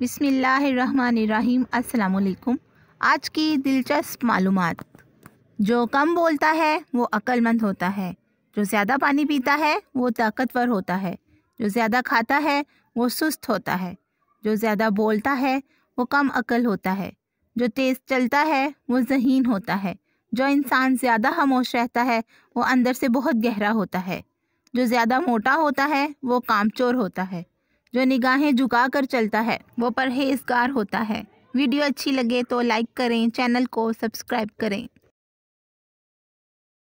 बिसमीम् अल्लाम आज की दिलचस्प मालूम जो कम बोलता है वो अक्लमंद होता है जो ज़्यादा पानी पीता है वो ताकतवर होता है जो ज़्यादा खाता है वो सुस्त होता है जो ज़्यादा बोलता है वो कम अकल होता है जो तेज़ चलता है वो जहीन होता है जो इंसान ज़्यादा खामोश रहता है वो अंदर से बहुत गहरा होता है जो ज़्यादा मोटा होता है वो कामचोर होता है जो निगाहें झुकाकर चलता है वो परहेजगार होता है वीडियो अच्छी लगे तो लाइक करें चैनल को सब्सक्राइब करें